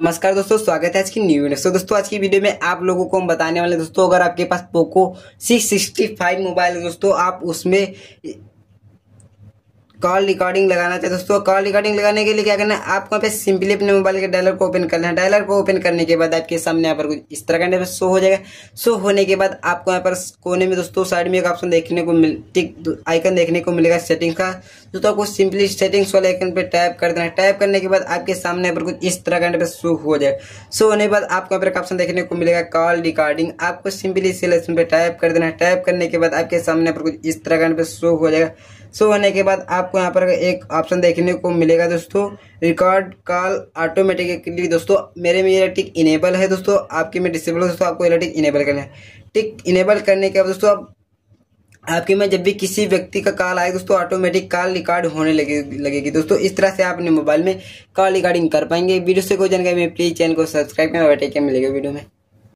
नमस्कार दोस्तों स्वागत है आज की न्यू वीडियो दोस्तों आज की वीडियो में आप लोगों को हम बताने वाले दोस्तों अगर आपके पास Poco six sixty five mobile है दोस्तों आप उसमें कॉल रिकॉर्डिंग लगाना चाहिए दोस्तों कॉल रिकॉर्डिंग लगाने के लिए क्या करना है आपको यहाँ पे सिंपली अपने मोबाइल के डायलर को ओपन करना है डायलर को ओपन करने के बाद आपके सामने यहाँ पर कुछ इस तरह का शो हो जाएगा शो होने के बाद आपको यहाँ पर कोने में दोस्तों साइड में एक ऑप्शन देखने को मिल टिक आइकन देखने को मिलेगा सेटिंग का दोस्तों आपको सिंपली सेटिंग्स वाले आइकन पर टाइप कर देना है टाइप करने के बाद आपके सामने यहाँ पर कुछ इस तरह का शो हो जाएगा शो होने के बाद आपको यहाँ पर एक ऑप्शन देखने को मिलेगा कॉल रिकॉर्डिंग आपको सिंपली सिलेक्शन पर टाइप कर देना है टाइप करने के बाद आपके सामने यहाँ पर कुछ इस तरह का शो हो जाएगा सो होने के बाद आपको यहाँ पर एक ऑप्शन देखने को मिलेगा दोस्तों रिकॉर्ड कॉल ऑटोमेटिकली दोस्तों मेरे में ये टिक इनेबल है दोस्तों आपके में डिसेबल है दोस्तों आपको ये टिक इनेबल करना है टिक इनेबल करने के बाद दोस्तों आप आपके में जब भी किसी व्यक्ति का कॉल आए दोस्तों ऑटोमेटिक कॉल रिकॉर्ड होने लगे लगेगी दोस्तों इस तरह से आप अपने मोबाइल में कॉल रिकॉर्डिंग कर पाएंगे वीडियो से कोई जानकारी प्लीज चैनल को सब्सक्राइब करें और टेक मिलेगा वीडियो में